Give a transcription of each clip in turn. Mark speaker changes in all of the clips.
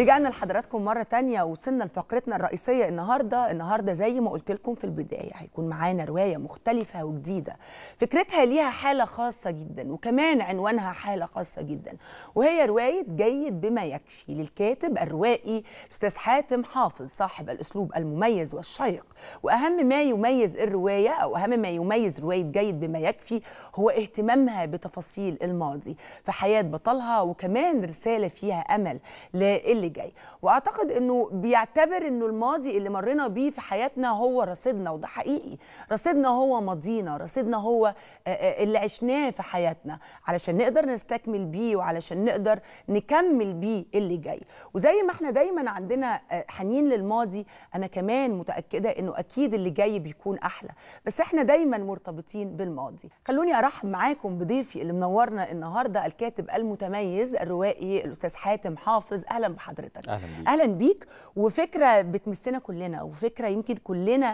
Speaker 1: رجعنا لحضراتكم مرة تانية وصلنا لفقرتنا الرئيسية النهاردة النهاردة زي ما قلت لكم في البداية هيكون معانا رواية مختلفة وجديدة فكرتها ليها حالة خاصة جدا وكمان عنوانها حالة خاصة جدا وهي رواية جيد بما يكفي للكاتب الروائي أستاذ حاتم حافظ صاحب الأسلوب المميز والشيق وأهم ما يميز الرواية أو أهم ما يميز رواية جيد بما يكفي هو اهتمامها بتفاصيل الماضي في حياة بطلها وكمان رسالة فيها أمل للي اللي جاي واعتقد انه بيعتبر انه الماضي اللي مرينا بيه في حياتنا هو رصيدنا وده حقيقي رصيدنا هو ماضينا رصيدنا هو آه، آه، اللي عشناه في حياتنا علشان نقدر نستكمل بيه وعلشان نقدر نكمل بيه اللي جاي وزي ما احنا دايما عندنا آه، حنين للماضي انا كمان متاكده انه اكيد اللي جاي بيكون احلى بس احنا دايما مرتبطين بالماضي خلوني ارحب معاكم بضيفي اللي منورنا النهارده الكاتب المتميز الروائي الاستاذ حاتم حافظ اهلا بحضرتك حضرتك اهلا بيك, أهلاً بيك وفكره بتمسنا كلنا وفكره يمكن كلنا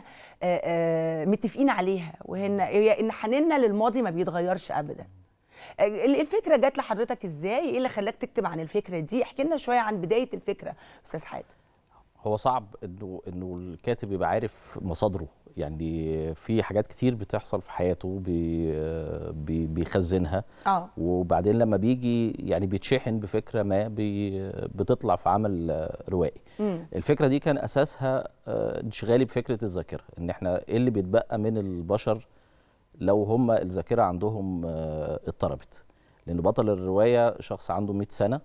Speaker 1: آه، آه، متفقين عليها وهي ان حنيننا للماضي ما بيتغيرش ابدا آه، الفكره جت لحضرتك ازاي ايه اللي خلاك تكتب عن الفكره دي احكي لنا شويه عن بدايه الفكره استاذ حاتم
Speaker 2: هو صعب انه انه الكاتب يبقى عارف مصادره يعني في حاجات كتير بتحصل في حياته بي بي بيخزنها أوه. وبعدين لما بيجي يعني بيتشحن بفكره ما بي بتطلع في عمل روائي مم. الفكره دي كان اساسها آه، انشغالي بفكره الذاكره ان احنا ايه اللي بيتبقى من البشر لو هم الذاكره عندهم آه، اضطربت لان بطل الروايه شخص عنده 100 سنه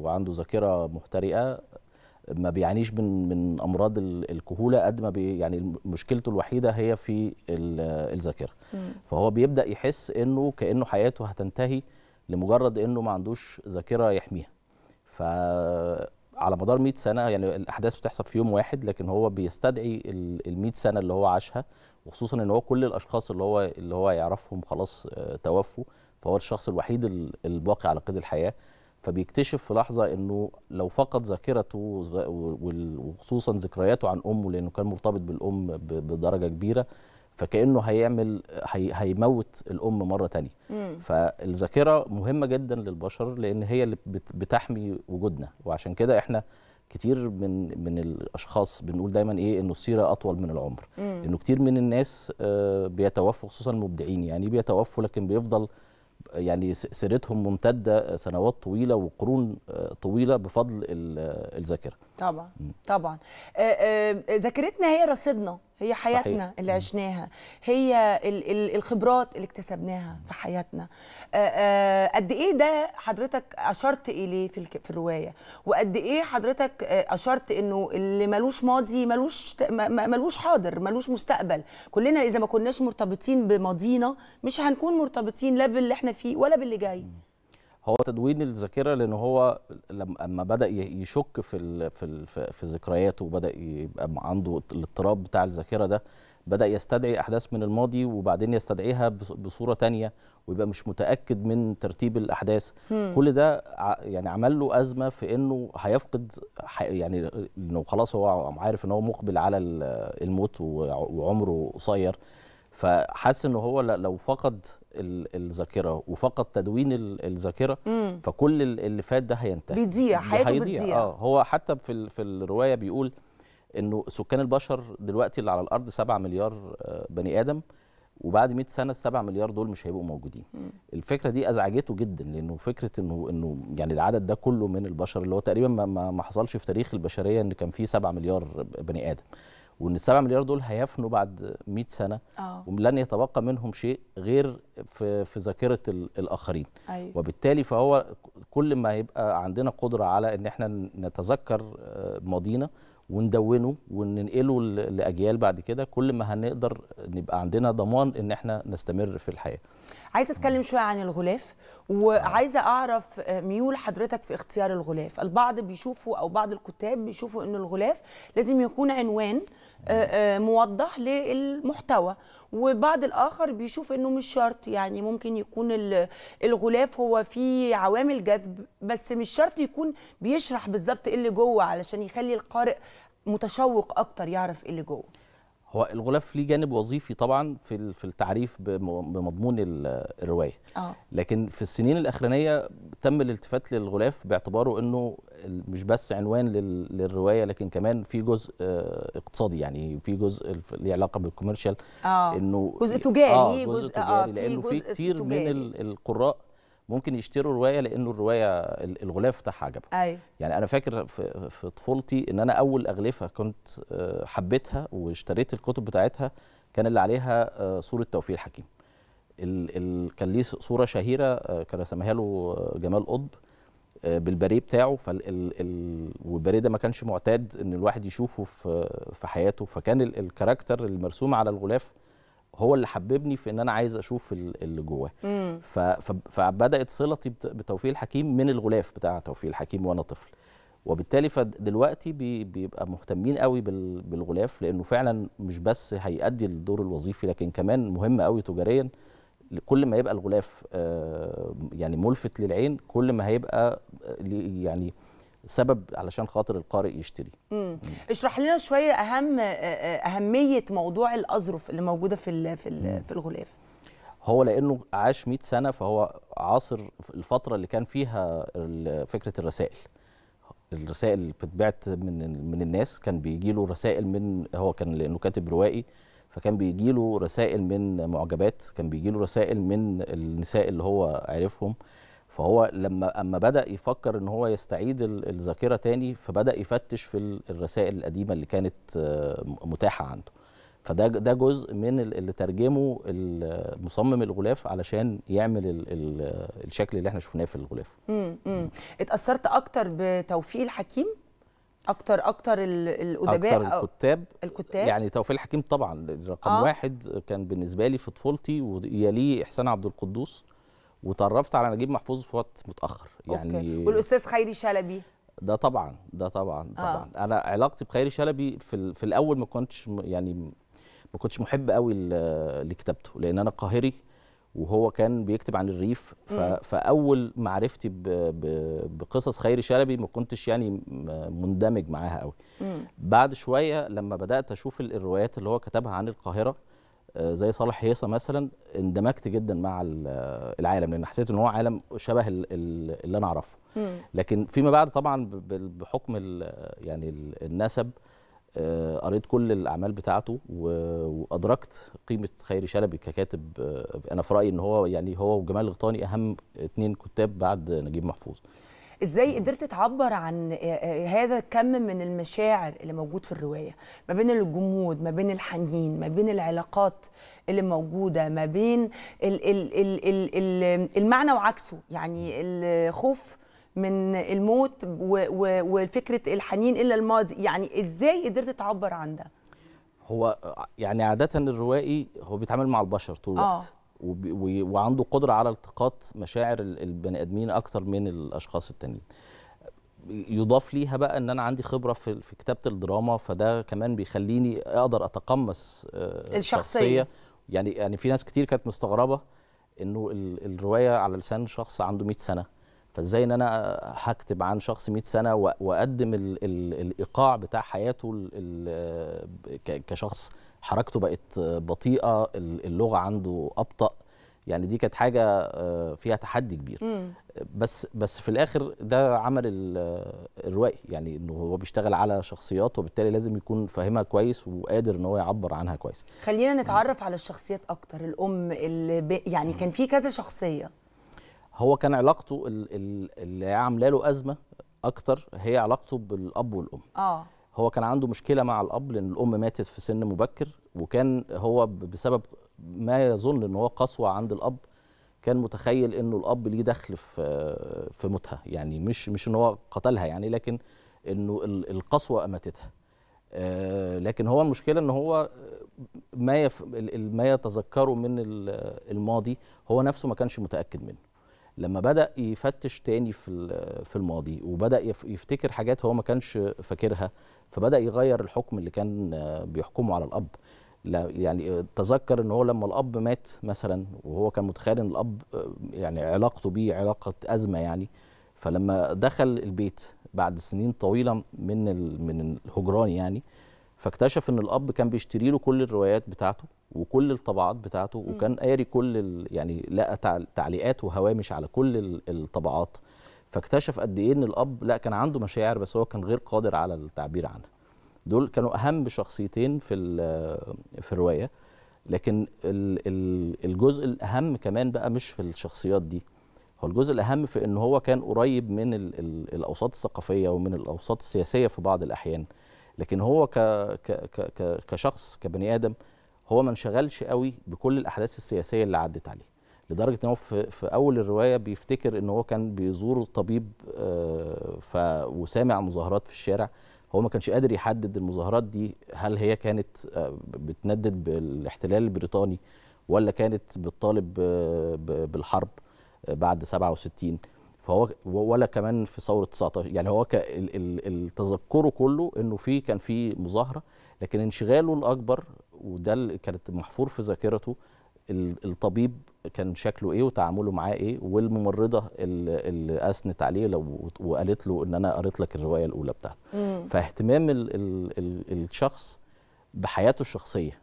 Speaker 2: وعنده ذاكره محترقه ما بيعانيش من من امراض الكهوله قد ما بي يعني مشكلته الوحيده هي في الذاكره فهو بيبدا يحس انه كانه حياته هتنتهي لمجرد انه ما عندوش ذاكره يحميها ف على مدار 100 سنه يعني الاحداث بتحصل في يوم واحد لكن هو بيستدعي ال 100 سنه اللي هو عاشها وخصوصا ان هو كل الاشخاص اللي هو اللي هو يعرفهم خلاص آه، توفوا فهو الشخص الوحيد الباقي على قيد الحياه فبيكتشف في لحظه انه لو فقد ذاكرته وخصوصا ذكرياته عن امه لانه كان مرتبط بالام بدرجه كبيره فكانه هيعمل هي هيموت الام مره تانية مم. فالذاكره مهمه جدا للبشر لان هي اللي بتحمي وجودنا وعشان كده احنا كتير من من الاشخاص بنقول دايما ايه انه السيره اطول من العمر مم. انه كتير من الناس آه، بيتوفوا خصوصا المبدعين يعني بيتوفوا لكن بيفضل يعني سيرتهم ممتده سنوات طويله وقرون آه، طويله بفضل آه، الذاكره
Speaker 1: طبعا طبعا آه، آه، ذاكرتنا هي رصيدنا هي حياتنا صحيح. اللي عشناها هي ال ال الخبرات اللي اكتسبناها في حياتنا آه، قد ايه ده حضرتك اشرت اليه في, في الروايه وقد ايه حضرتك اشرت انه اللي ملوش ماضي ملوش ملوش حاضر ملوش مستقبل كلنا اذا ما كناش مرتبطين بماضينا مش هنكون مرتبطين لا باللي احنا فيه ولا باللي جاي م.
Speaker 2: هو تدوين الذاكره لان هو لما بدا يشك في في في ذكرياته وبدا يبقى عنده الاضطراب بتاع الذاكره ده بدا يستدعي احداث من الماضي وبعدين يستدعيها بصوره تانية ويبقى مش متاكد من ترتيب الاحداث مم. كل ده يعني عمل له ازمه في انه هيفقد يعني انه خلاص هو عارف ان هو مقبل على الموت وعمره قصير فحاسس ان هو لو فقد الذاكره وفقد تدوين الذاكره فكل اللي فات ده هينتهي بيضيع حياته بتضيع اه هو حتى في في الروايه بيقول انه سكان البشر دلوقتي اللي على الارض 7 مليار آه، بني ادم وبعد 100 سنه ال 7 مليار دول مش هيبقوا موجودين مم. الفكره دي ازعجته جدا لانه فكره انه انه يعني العدد ده كله من البشر اللي هو تقريبا ما, ما حصلش في تاريخ البشريه ان كان فيه 7 مليار بني ادم وان ال 7 مليار دول هيفنوا بعد 100 سنه أوه. ولن يتبقى منهم شيء غير في في ذاكره الاخرين أيوه. وبالتالي فهو كل ما يبقى عندنا قدره على ان احنا نتذكر آه، ماضينا وندونه وننقله لاجيال بعد كده كل ما هنقدر نبقى عندنا ضمان ان احنا نستمر في الحياه
Speaker 1: عايزه اتكلم شويه عن الغلاف وعايزه اعرف ميول حضرتك في اختيار الغلاف البعض بيشوفوا او بعض الكتاب بيشوفوا ان الغلاف لازم يكون عنوان آه، آه، موضح للمحتوى وبعض الاخر بيشوف انه مش شرط يعني ممكن يكون الغلاف هو فيه عوامل جذب بس مش شرط يكون بيشرح بالظبط ايه اللي جوه علشان يخلي القارئ متشوق اكتر يعرف ايه اللي جوه
Speaker 2: هو الغلاف ليه جانب وظيفي طبعا في في التعريف بمضمون الروايه أوه. لكن في السنين الاخرانيه تم الالتفات للغلاف باعتباره انه مش بس عنوان للروايه لكن كمان في جزء آه، اقتصادي يعني في جزء ليه علاقه بالكوميرشال
Speaker 1: آه. انه جزء تجاري آه جزء, جزء آه، تجاري آه لانه في كتير من
Speaker 2: القراء ممكن يشتروا روايه لانه الروايه الغلاف بتاعها عجبهم ايوه يعني انا فاكر في, في طفولتي ان انا اول اغلفه كنت آه، حبيتها واشتريت الكتب بتاعتها كان اللي عليها صوره آه، توفيق الحكيم ال ال كان ليه صوره شهيره آه، كان رسمها له جمال قطب بالباريه بتاعه فال ال والبريه ده ما كانش معتاد ان الواحد يشوفه في في حياته فكان الكاركتر المرسوم على الغلاف هو اللي حببني في ان انا عايز اشوف اللي جواه فبدات صلتي بتوفيق الحكيم من الغلاف بتاع توفيق الحكيم وانا طفل وبالتالي فدلوقتي بيبقى مهتمين قوي بالغلاف لانه فعلا مش بس هيأدي الدور الوظيفي لكن كمان مهم قوي تجاريا كل ما يبقى الغلاف آه، يعني ملفت للعين كل ما هيبقى آه، يعني سبب علشان خاطر القارئ يشتري
Speaker 1: مم. اشرح لنا شويه اهم آه، آه، اهميه موضوع الاظرف اللي موجوده في في, في الغلاف
Speaker 2: هو لانه عاش 100 سنه فهو عاصر الفتره اللي كان فيها فكره الرسائل الرسائل اللي بتتبعت من من الناس كان بيجي له رسائل من هو كان لانه كاتب روائي فكان بيجي له رسائل من معجبات كان بيجي له رسائل من النساء اللي هو عرفهم فهو لما اما بدا يفكر ان هو يستعيد الذاكره تاني فبدا يفتش في الرسائل القديمه اللي كانت آه، متاحه عنده فده ده جزء من اللي ترجمه مصمم الغلاف علشان يعمل الـ الـ الشكل اللي احنا شفناه في الغلاف
Speaker 1: امم اتاثرت اكتر بتوفيق الحكيم اكتر اكتر الادباء اكتر
Speaker 2: الكتاب الكتاب يعني توفيق الحكيم طبعا رقم آه. واحد كان بالنسبه لي في طفولتي ويليه احسان عبد القدوس وتعرفت على نجيب محفوظ في وقت متاخر يعني أوكي. والاستاذ
Speaker 1: خيري شلبي
Speaker 2: ده طبعا ده طبعا آه. طبعا آه. انا علاقتي بخيري شلبي في, في الاول ما كنتش يعني ما كنتش محب قوي لكتابته لان انا قاهري وهو كان بيكتب عن الريف فاول معرفتي بقصص خيري شلبي ما كنتش يعني مندمج معاها قوي بعد شويه لما بدات اشوف الروايات اللي هو كتبها عن القاهره زي صالح هيصه مثلا اندمجت جدا مع العالم لان حسيت ان هو عالم شبه اللي انا اعرفه لكن فيما بعد طبعا بحكم يعني النسب آه، قريت كل الاعمال بتاعته وادركت قيمه خيري شلبي ككاتب آه، انا في رايي ان هو يعني هو وجمال الغطاني اهم اثنين كتاب بعد نجيب محفوظ
Speaker 1: ازاي قدرت تعبر عن آه، آه، هذا الكم من المشاعر اللي موجود في الروايه ما بين الجمود ما بين الحنين ما بين العلاقات اللي موجوده ما بين الـ الـ الـ الـ الـ المعنى وعكسه يعني الخوف من الموت وفكره الحنين الى الماضي يعني ازاي قدرت تعبر عن ده
Speaker 2: هو يعني عاده الروائي هو بيتعامل مع البشر طول آه. الوقت آه. وعنده قدره على التقاط مشاعر البني ادمين اكتر من الاشخاص التانيين يضاف ليها بقى ان انا عندي خبره في في كتابه الدراما فده كمان بيخليني اقدر اتقمص آه، الشخصيه يعني يعني في ناس كتير كانت مستغربه انه الروايه على لسان شخص عنده 100 سنه فازاي ان انا هكتب عن شخص 100 سنه واقدم الايقاع بتاع حياته كشخص حركته بقت بطيئه اللغه عنده ابطا يعني دي كانت حاجه آه، فيها تحدي كبير مم. بس بس في الاخر ده عمل الروائي يعني انه هو بيشتغل على شخصيات وبالتالي لازم يكون فاهمها كويس وقادر ان هو يعبر عنها كويس
Speaker 1: خلينا نتعرف مم. على الشخصيات اكتر الام اللي ب... يعني مم. كان في كذا شخصيه
Speaker 2: هو كان علاقته اللي عامله له ازمه اكتر هي علاقته بالاب والام اه هو كان عنده مشكله مع الاب لان الام ماتت في سن مبكر وكان هو بسبب ما يظن ان هو قسوه عند الاب كان متخيل انه الاب ليه دخل في في موتها يعني مش مش ان هو قتلها يعني لكن انه القسوه ماتتها آه، لكن هو المشكله ان هو ما ما يتذكره من الماضي هو نفسه ما كانش متاكد منه لما بدا يفتش تاني في في الماضي وبدا يفتكر حاجات هو ما كانش فاكرها فبدا يغير الحكم اللي كان بيحكمه على الاب لا يعني تذكر ان هو لما الاب مات مثلا وهو كان متخيل ان الاب يعني علاقته بيه علاقه ازمه يعني فلما دخل البيت بعد سنين طويله من من الهجران يعني فاكتشف ان الاب كان بيشتري له كل الروايات بتاعته وكل الطبعات بتاعته وكان قاري كل ال... يعني لقى تعليقات وهوامش على كل الطبعات فاكتشف قد ايه ان الاب لا كان عنده مشاعر بس هو كان غير قادر على التعبير عنها دول كانوا اهم شخصيتين في في الروايه لكن الجزء الاهم كمان بقى مش في الشخصيات دي هو الجزء الاهم في ان هو كان قريب من الاوساط الثقافيه ومن الاوساط السياسيه في بعض الاحيان لكن هو ك ك ك كشخص كبني ادم هو ما انشغلش قوي بكل الاحداث السياسيه اللي عدت عليه لدرجه ان هو في, في اول الروايه بيفتكر ان هو كان بيزور طبيب آه، ف وسامع مظاهرات في الشارع هو ما كانش قادر يحدد المظاهرات دي هل هي كانت آه، بتندد بالاحتلال البريطاني ولا كانت بتطالب آه، بالحرب بعد 67 فهو ولا كمان في ثوره 19 يعني هو تذكره كله انه في كان في مظاهره لكن انشغاله الاكبر وده اللي كانت محفور في ذاكرته الطبيب كان شكله ايه وتعامله معاه ايه والممرضه اللي اثنت عليه لو وقالت له ان انا قريت لك الروايه الاولى بتاعته فاهتمام الـ الـ الـ الشخص بحياته الشخصيه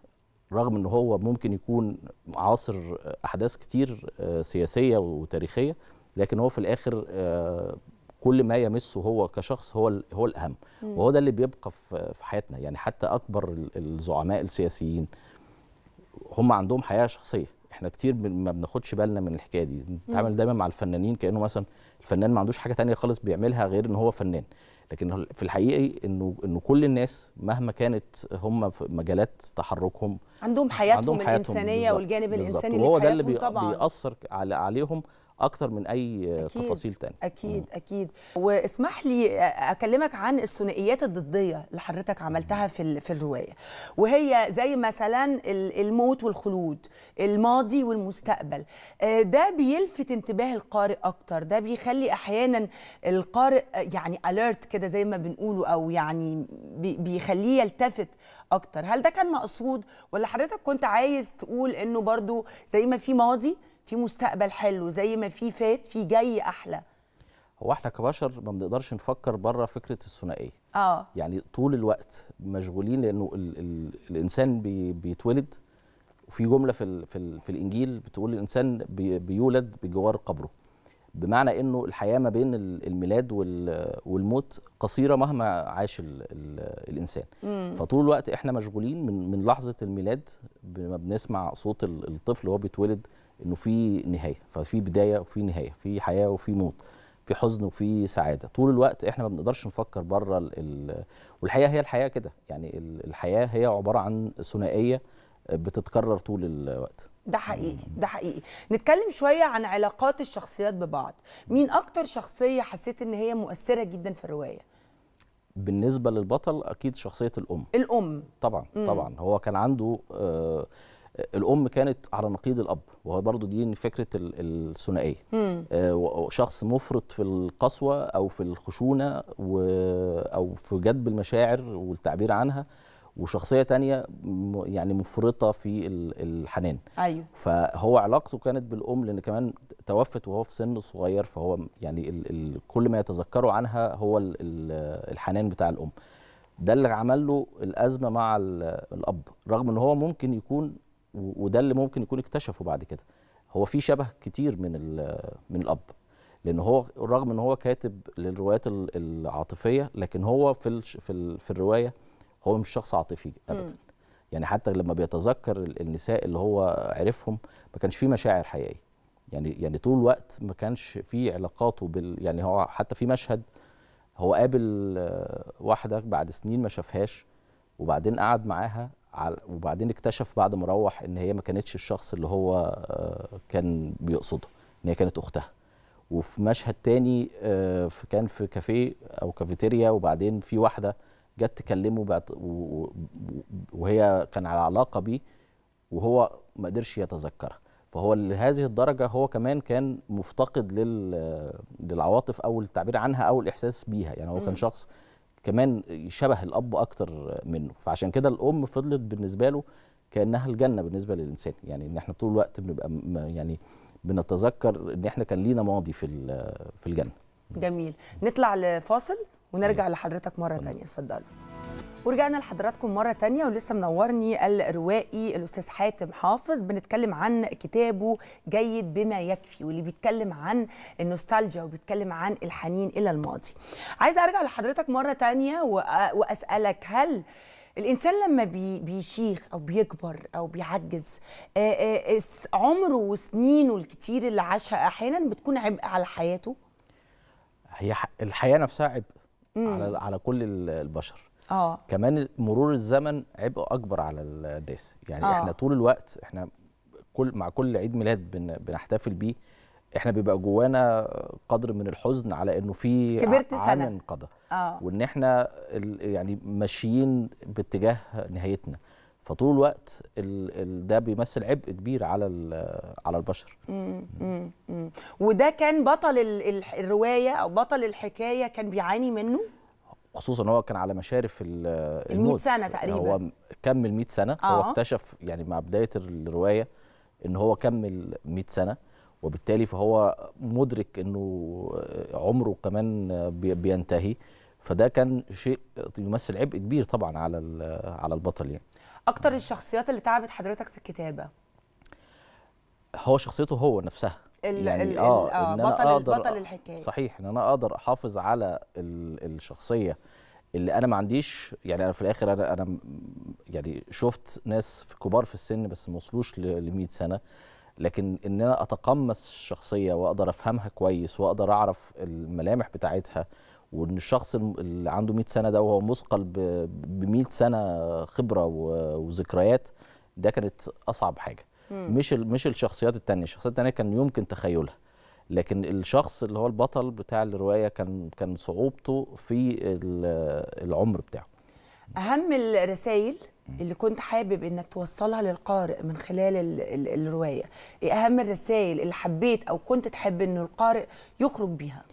Speaker 2: رغم ان هو ممكن يكون عاصر احداث كتير آه، سياسيه وتاريخيه لكن هو في الاخر آه، كل ما يمسه هو كشخص هو هو الاهم وهو ده اللي بيبقى في حياتنا يعني حتى اكبر الزعماء السياسيين هم عندهم حياه شخصيه احنا كتير ما بناخدش بالنا من الحكايه دي بنتعامل دايما مع الفنانين كانه مثلا الفنان ما عندوش حاجه تانية خالص بيعملها غير ان هو فنان لكن في الحقيقه انه انه كل الناس مهما كانت هم في مجالات تحركهم
Speaker 1: عندهم حياتهم, عندهم حياتهم الانسانيه بالزبط. والجانب بالزبط. الانساني اللي في حياتهم ده اللي
Speaker 2: بيأثر عليهم اكتر من اي أكيد تفاصيل تانية
Speaker 1: اكيد مم. اكيد واسمح لي اكلمك عن الثنائيات الضديه اللي حضرتك عملتها في في الروايه وهي زي مثلا الموت والخلود الماضي والمستقبل آه، ده بيلفت انتباه القارئ اكتر ده بيخلي احيانا القارئ يعني اليرت كده زي ما بنقوله او يعني بيخليه يلتفت اكتر هل ده كان مقصود ولا حضرتك كنت عايز تقول انه برضو زي ما في ماضي في مستقبل حلو زي ما في فات في جاي احلى
Speaker 2: هو احنا كبشر ما بنقدرش نفكر بره فكره الثنائيه اه يعني طول الوقت مشغولين لانه الـ الـ الانسان بي بيتولد وفي جمله في الـ في, الـ في الانجيل بتقول الانسان بي بيولد بجوار قبره بمعنى انه الحياه ما بين الميلاد والموت قصيره مهما عاش الـ الـ الانسان مم. فطول الوقت احنا مشغولين من من لحظه الميلاد بنسمع صوت الطفل وهو بيتولد انه في نهايه ففي بدايه وفي نهايه في حياه وفي موت في حزن وفي سعاده طول الوقت احنا ما بنقدرش نفكر بره الـ والحقيقه هي الحياه كده يعني الحياه هي عباره عن ثنائيه بتتكرر طول الوقت
Speaker 1: ده حقيقي ده حقيقي نتكلم شويه عن علاقات الشخصيات ببعض مين اكتر شخصيه حسيت ان هي مؤثره جدا في الروايه
Speaker 2: بالنسبه للبطل اكيد شخصيه الام الام طبعا طبعا هو كان عنده آه الام كانت على نقيض الاب وهو برضو دي فكره الثنائيه آه، شخص مفرط في القسوه او في الخشونه و... او في جذب المشاعر والتعبير عنها وشخصيه تانية يعني مفرطه في الحنان ايوه فهو علاقته كانت بالام لان كمان توفت وهو في سن صغير فهو يعني ال... ال... كل ما يتذكره عنها هو ال... الحنان بتاع الام ده اللي عمل له الازمه مع الاب رغم ان هو ممكن يكون وده اللي ممكن يكون اكتشفه بعد كده هو في شبه كتير من من الاب لان هو رغم ان هو كاتب للروايات العاطفيه لكن هو في في, في الروايه هو مش شخص عاطفي ابدا م. يعني حتى لما بيتذكر النساء اللي هو عرفهم ما كانش في مشاعر حقيقيه يعني يعني طول الوقت ما كانش في علاقاته بال يعني هو حتى في مشهد هو قابل آه، واحده بعد سنين ما شافهاش وبعدين قعد معاها وبعدين اكتشف بعد ما روح ان هي ما كانتش الشخص اللي هو آه، كان بيقصده ان هي كانت اختها وفي مشهد تاني آه، كان في كافيه او كافيتيريا وبعدين في واحده جت تكلمه وهي كان على علاقه بيه وهو ما قدرش يتذكرها فهو لهذه الدرجه هو كمان كان مفتقد للعواطف او التعبير عنها او الاحساس بيها يعني هو كان شخص كمان شبه الاب اكتر منه فعشان كده الام فضلت بالنسبه له كانها الجنه بالنسبه للانسان يعني ان احنا طول الوقت بنبقى يعني بنتذكر ان احنا كان لينا ماضي في في الجنه
Speaker 1: جميل نطلع لفاصل ونرجع لحضرتك مره ثانيه اتفضل ورجعنا لحضراتكم مرة تانية ولسه منورني الروائي الأستاذ حاتم حافظ بنتكلم عن كتابه جيد بما يكفي واللي بيتكلم عن النوستالجيا وبيتكلم عن الحنين إلى الماضي عايزة أرجع لحضرتك مرة تانية وأسألك هل الانسان لما بيشيخ او بيكبر او بيعجز عمره وسنينه الكتير اللي عاشها احيانا بتكون عبء على حياته
Speaker 2: هي الحياه نفسها عبء على على كل البشر اه كمان مرور الزمن عبء اكبر على الناس يعني أوه. احنا آه. طول الوقت احنا كل مع كل عيد ميلاد بن بنحتفل بيه احنا بيبقى جوانا قدر من الحزن على انه في كبرت سنه انقضى آه. وان احنا يعني ماشيين باتجاه نهايتنا فطول الوقت ده بيمثل عبء كبير على على البشر
Speaker 1: مم. مم. مم. وده كان بطل الروايه او بطل الحكايه كان بيعاني منه
Speaker 2: خصوصا ان هو كان على مشارف ال 100 سنه تقريبا هو كمل 100 سنه آه. هو اكتشف يعني مع بدايه الروايه ان هو كمل 100 سنه وبالتالي فهو مدرك انه عمره كمان بينتهي فده كان شيء يمثل عبء كبير طبعا على على البطل يعني
Speaker 1: اكتر الشخصيات اللي تعبت حضرتك في الكتابه
Speaker 2: هو شخصيته هو نفسها ال يعني ال آه ال آه، إن بطل أقدر بطل الحكايه صحيح ان انا اقدر احافظ على الشخصيه اللي انا ما عنديش يعني انا في الاخر انا انا يعني شفت ناس كبار في السن بس ما وصلوش ل 100 سنه لكن ان انا اتقمص الشخصيه واقدر افهمها كويس واقدر اعرف الملامح بتاعتها وان الشخص اللي عنده 100 سنه ده وهو مثقل ب 100 سنه خبره وذكريات ده كانت اصعب حاجه مش مش الشخصيات التانية الشخصيات التانية كان يمكن تخيلها لكن الشخص اللي هو البطل بتاع الروايه كان كان صعوبته في العمر بتاعه
Speaker 1: اهم الرسائل اللي كنت حابب انك توصلها للقارئ من خلال الـ الـ الروايه ايه اهم الرسائل اللي حبيت او كنت تحب ان القارئ يخرج بيها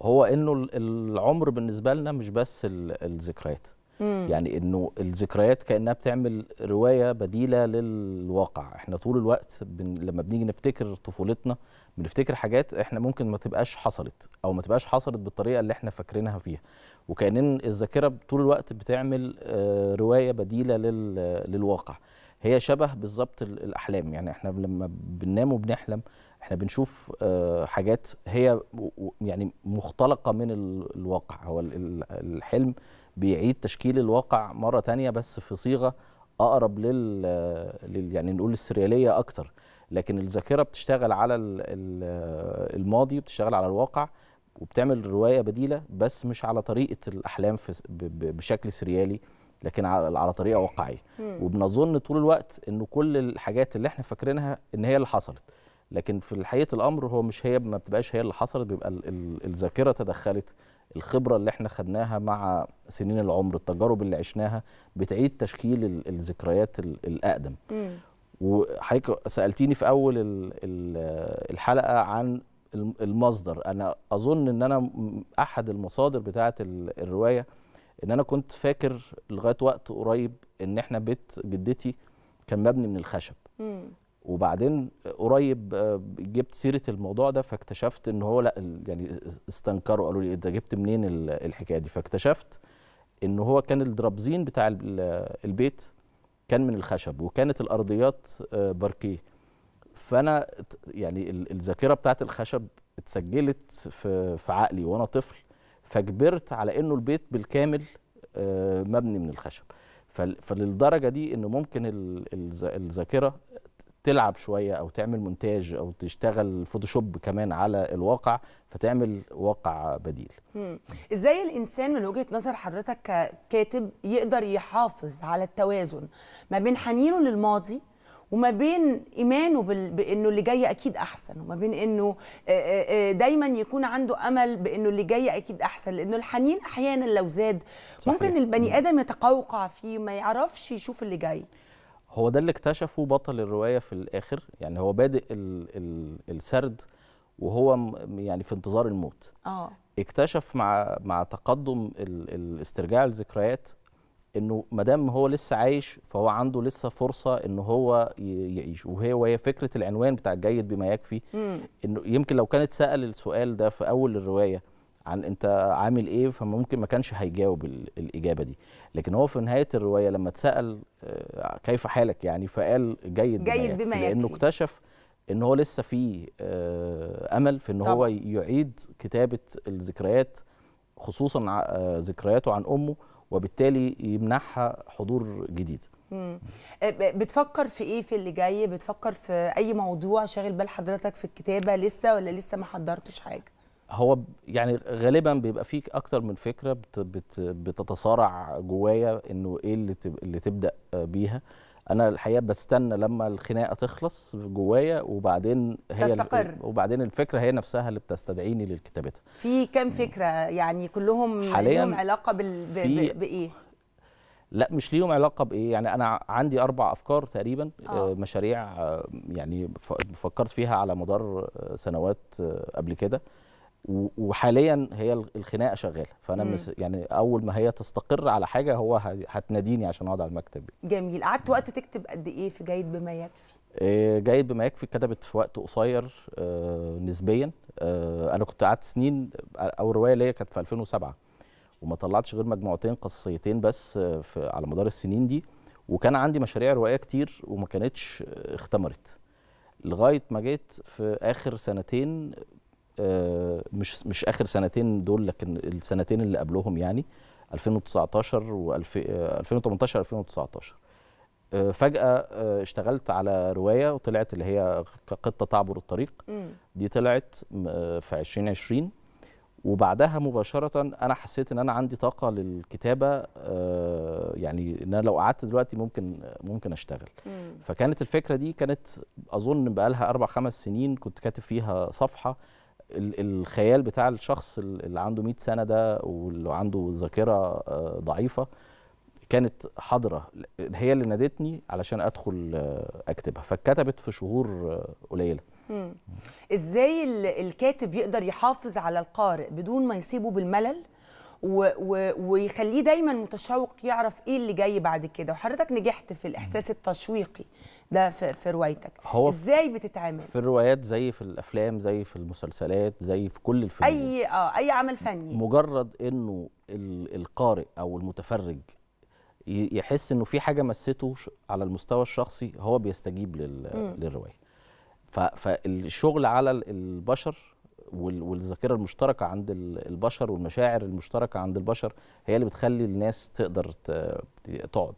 Speaker 2: هو انه العمر بالنسبه لنا مش بس الذكريات مم. يعني انه الذكريات كانها بتعمل روايه بديله للواقع احنا طول الوقت بن... لما بنيجي نفتكر طفولتنا بنفتكر حاجات احنا ممكن ما تبقاش حصلت او ما تبقاش حصلت بالطريقه اللي احنا فاكرينها فيها وكان الذاكره طول الوقت بتعمل آه، روايه بديله لل... للواقع هي شبه بالظبط الاحلام يعني احنا لما بننام وبنحلم احنا بنشوف آه، حاجات هي يعني مختلقه من الواقع هو الحلم بيعيد تشكيل الواقع مره تانية بس في صيغه اقرب لل, يعني نقول السرياليه اكتر لكن الذاكره بتشتغل على آه، الماضي وبتشتغل على الواقع وبتعمل روايه بديله بس مش على طريقه الاحلام بشكل سريالي لكن على طريقه واقعيه وبنظن طول الوقت انه كل الحاجات اللي احنا فاكرينها ان هي اللي حصلت لكن في حقيقه الامر هو مش هي ما بتبقاش هي اللي حصلت بيبقى الذاكره تدخلت الخبره اللي احنا خدناها مع سنين العمر التجارب اللي عشناها بتعيد تشكيل الذكريات الاقدم وحضرتك سالتيني في اول الحلقه عن المصدر انا اظن ان انا احد المصادر بتاعه الروايه ان انا كنت فاكر لغايه وقت قريب ان احنا بيت جدتي كان مبني من الخشب وبعدين قريب آه، جبت سيره الموضوع ده فاكتشفت ان هو لا يعني استنكروا قالوا لي انت إيه جبت منين الحكايه دي فاكتشفت ان هو كان الدرابزين بتاع البيت كان من الخشب وكانت الارضيات آه، باركيه فانا يعني الذاكره بتاعت الخشب اتسجلت في في عقلي وانا طفل فكبرت على انه البيت بالكامل آه، مبني من الخشب فللدرجه دي ان ممكن الذاكره تلعب شويه او تعمل مونتاج او تشتغل فوتوشوب كمان على الواقع فتعمل واقع بديل
Speaker 1: مم. ازاي الانسان من وجهه نظر حضرتك ككاتب يقدر يحافظ على التوازن ما بين حنينه للماضي وما بين ايمانه بال... بانه اللي جاي اكيد احسن وما بين انه دايما يكون عنده امل بانه اللي جاي اكيد احسن لانه الحنين احيانا لو زاد صحيح. ممكن البني ادم يتقوقع فيه ما يعرفش يشوف اللي جاي
Speaker 2: هو ده اللي اكتشفه بطل الروايه في الاخر يعني هو بادئ الـ الـ السرد وهو يعني في انتظار الموت اه اكتشف مع مع تقدم الاسترجاع الذكريات انه ما دام هو لسه عايش فهو عنده لسه فرصه ان هو يعيش وهي وهي فكره العنوان بتاع الجيد بما يكفي انه يمكن لو كانت سال السؤال ده في اول الروايه عن انت عامل ايه فممكن ما كانش هيجاوب الاجابه دي لكن هو في نهايه الروايه لما اتسال آه، كيف حالك يعني فقال جيد, جيد بما يكفي لانه اكتشف ان هو لسه في آه، امل في ان طبعا. هو يعيد كتابه الذكريات خصوصا آه، ذكرياته عن امه وبالتالي يمنحها حضور جديد
Speaker 1: بتفكر في ايه في اللي جاي بتفكر في اي موضوع شاغل بال حضرتك في الكتابه لسه ولا لسه ما حضرتش حاجه
Speaker 2: هو يعني غالبا بيبقى فيك اكتر من فكره بت بت بتتصارع جوايا انه ايه اللي, تب اللي تبدا آه، بيها انا الحقيقه بستنى لما الخناقه تخلص جوايا وبعدين هي تستقر وبعدين الفكره هي نفسها اللي بتستدعيني لكتابتها
Speaker 1: في كام فكره يعني كلهم حاليا لهم علاقه بال... بايه
Speaker 2: لا مش ليهم علاقه بايه يعني انا عندي اربع افكار تقريبا آه. آه. مشاريع آه، يعني فكرت فيها على مدار سنوات قبل كده وحاليا هي الخناقه شغاله فانا مم. يعني اول ما هي تستقر على حاجه هو هتناديني عشان اقعد على المكتب
Speaker 1: جميل قعدت وقت تكتب قد ايه في جيد بما يكفي
Speaker 2: إيه جيد بما يكفي كتبت في وقت قصير آه نسبيا آه انا كنت قعدت سنين اول روايه ليا كانت في 2007 وما طلعتش غير مجموعتين قصصيتين بس آه، في على مدار السنين دي وكان عندي مشاريع روائيه كتير وما كانتش آه، اختمرت لغايه ما جيت في اخر سنتين آه، مش مش اخر سنتين دول لكن السنتين اللي قبلهم يعني 2019 و 2018 2019 آه، آه، فجأة اشتغلت على رواية وطلعت اللي هي قطة تعبر الطريق دي طلعت في 2020 وبعدها مباشرة أنا حسيت إن أنا عندي طاقة للكتابة يعني إن أنا لو قعدت دلوقتي ممكن ممكن أشتغل فكانت الفكرة دي كانت أظن بقالها أربع خمس سنين كنت كاتب فيها صفحة الخيال بتاع الشخص اللي عنده 100 سنه ده واللي عنده ذاكره آه، ضعيفه كانت حاضره هي اللي نادتني علشان ادخل آه، اكتبها فاتكتبت في شهور آه، قليله
Speaker 1: ازاي الكاتب يقدر يحافظ على القارئ بدون ما يصيبه بالملل و و ويخليه دايما متشوق يعرف ايه اللي جاي بعد كده وحضرتك نجحت في الاحساس التشويقي ده في, في روايتك هو ازاي بتتعامل في
Speaker 2: الروايات زي في الافلام زي في المسلسلات زي في كل الفنون
Speaker 1: اي اه اي عمل فني
Speaker 2: مجرد انه القارئ او المتفرج يحس انه في حاجه مسته على المستوى الشخصي هو بيستجيب للروايه فالشغل على البشر والذاكره المشتركه عند البشر والمشاعر المشتركه عند البشر هي اللي بتخلي الناس تقدر تقعد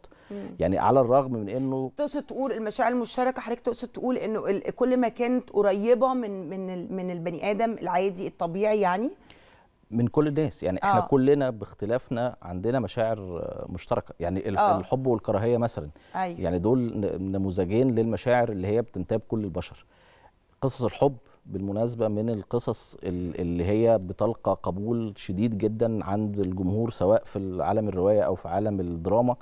Speaker 2: يعني على الرغم من انه
Speaker 1: تقصد تقول المشاعر المشتركه حضرتك تقصد تقول انه كل ما كانت قريبه من من من البني ادم العادي الطبيعي يعني
Speaker 2: من كل الناس يعني احنا آه. كلنا باختلافنا عندنا مشاعر مشتركه يعني آه. الحب والكراهيه مثلا أيوة. يعني دول نموذجين للمشاعر اللي هي بتنتاب كل البشر قصص الحب بالمناسبه من القصص اللي هي بتلقى قبول شديد جدا عند الجمهور سواء في عالم الروايه او في عالم الدراما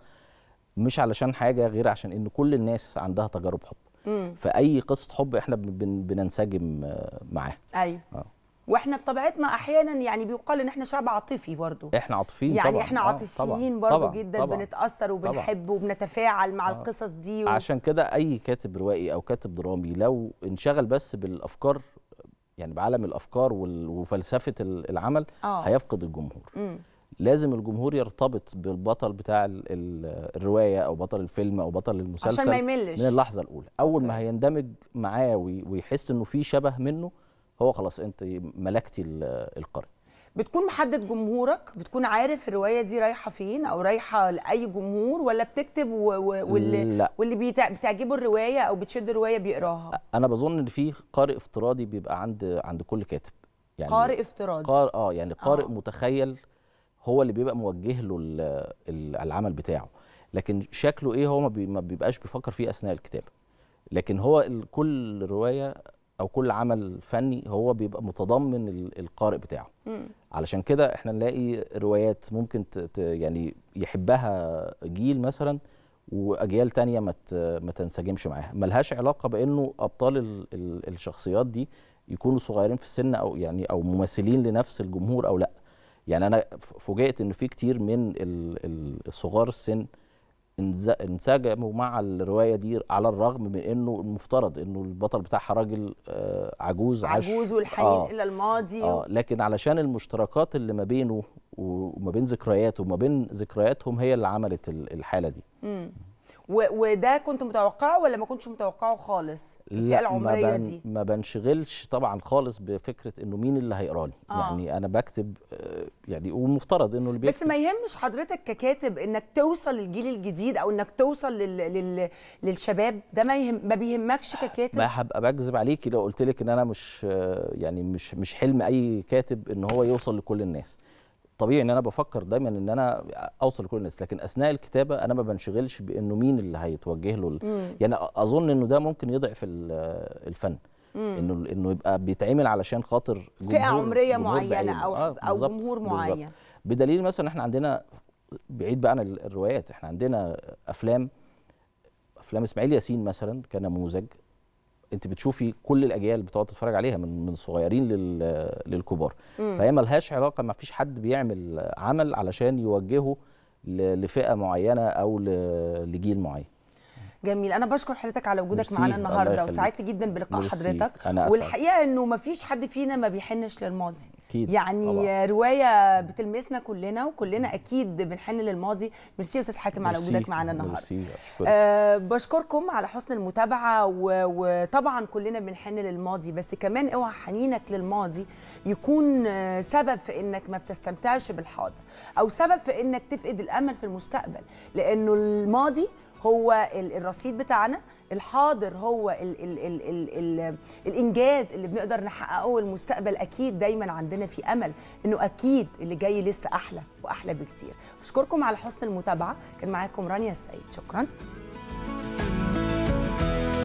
Speaker 2: مش علشان حاجه غير عشان ان كل الناس عندها تجارب حب مم. فاي قصه حب احنا بننسجم آه، معاها ايوه آه.
Speaker 1: واحنا بطبيعتنا احيانا يعني بيقال ان احنا شعب عاطفي برضه احنا
Speaker 2: عاطفيين يعني طبعًا. احنا آه، عاطفيين آه طبعًا. جدا طبعًا. بنتاثر وبنحب
Speaker 1: طبعًا. وبنتفاعل مع آه. القصص دي و... عشان
Speaker 2: كده اي كاتب روائي او كاتب درامي لو انشغل بس بالافكار يعني بعالم الافكار وفلسفه العمل آه. هيفقد الجمهور م. لازم الجمهور يرتبط بالبطل بتاع الروايه او بطل الفيلم او بطل المسلسل عشان ما يملش من اللحظه الاولى اول أوكي. ما هيندمج معاه ويحس انه في شبه منه هو خلاص انت ملكتي القرية
Speaker 1: بتكون محدد جمهورك بتكون عارف الروايه دي رايحه فين او رايحه لاي جمهور ولا بتكتب و... و... واللي لا. واللي بتعجبه الروايه او بتشد الروايه بيقراها
Speaker 2: انا بظن ان في قارئ افتراضي بيبقى عند عند كل كاتب يعني قارئ
Speaker 1: افتراضي قارئ
Speaker 2: اه يعني قارئ آه. متخيل هو اللي بيبقى موجه له العمل بتاعه لكن شكله ايه هو ما بيبقاش بيفكر فيه اثناء الكتابه لكن هو كل روايه او كل عمل فني هو بيبقى متضمن القارئ بتاعه مم. علشان كده احنا نلاقي روايات ممكن ت يعني يحبها جيل مثلا واجيال تانية ما ما تنسجمش معاها ملهاش علاقه بانه ابطال ال ال الشخصيات دي يكونوا صغيرين في السن او يعني او مماثلين لنفس الجمهور او لا يعني انا فوجئت ان في كتير من الصغار السن انسجموا مع الروايه دي على الرغم من انه المفترض انه البطل بتاعها راجل آه، عجوز عجوز عجوز والحنين آه الى
Speaker 1: الماضي آه
Speaker 2: لكن علشان المشتركات اللي ما بينه وما بين ذكرياته وما بين ذكرياتهم هي اللي عملت الحاله دي
Speaker 1: وده كنت متوقعه ولا ما كنتش متوقعه خالص الفئه العمريه ما بن دي
Speaker 2: ما بنشغلش طبعا خالص بفكره انه مين اللي هيقرا لي آه. يعني انا بكتب آه، يعني ومفترض انه اللي بس ما
Speaker 1: يهمش حضرتك ككاتب انك توصل للجيل الجديد او انك توصل لل... لل... للشباب ده ما يهم ما بيهمكش آه، ككاتب ما
Speaker 2: هبقى بكذب عليكي لو قلت لك ان انا مش يعني مش مش حلم اي كاتب ان هو يوصل لكل الناس طبيعي ان انا بفكر دايما ان انا اوصل لكل الناس لكن اثناء الكتابه انا ما بنشغلش بانه مين اللي هيتوجه له يعني اظن انه ده ممكن يضعف الفن انه انه يبقى بيتعمل علشان خاطر فئه عمريه معينه او آه او جمهور معين بالزبط. بدليل مثلا احنا عندنا بعيد بقى عن الروايات احنا عندنا افلام افلام اسماعيل ياسين مثلا كنموذج انت بتشوفي كل الاجيال بتقعد تتفرج عليها من من صغيرين للكبار فهي ملهاش علاقه ما فيش حد بيعمل عمل علشان يوجهه لفئه معينه او لجيل معين
Speaker 1: جميل انا بشكر حضرتك على وجودك معانا النهارده وسعدت جدا بلقاء حضرتك أنا أسعد. والحقيقه انه ما فيش حد فينا ما بيحنش للماضي أكيد. يعني طبعا. روايه بتلمسنا كلنا وكلنا اكيد بنحن للماضي ميرسي استاذ حاتم على وجودك معانا النهارده ميرسي أه بشكركم على حسن المتابعه وطبعا كلنا بنحن للماضي بس كمان اوعى حنينك للماضي يكون آه، سبب في انك ما بتستمتعش بالحاضر او سبب في انك تفقد الامل في المستقبل لانه الماضي هو الرصيد بتاعنا الحاضر هو ال ال ال الـ الـ الانجاز اللي بنقدر نحققه المستقبل اكيد دايما عندنا في امل انه اكيد اللي جاي لسه احلى واحلى بكتير بشكركم على حسن المتابعه كان معاكم رانيا السيد شكرا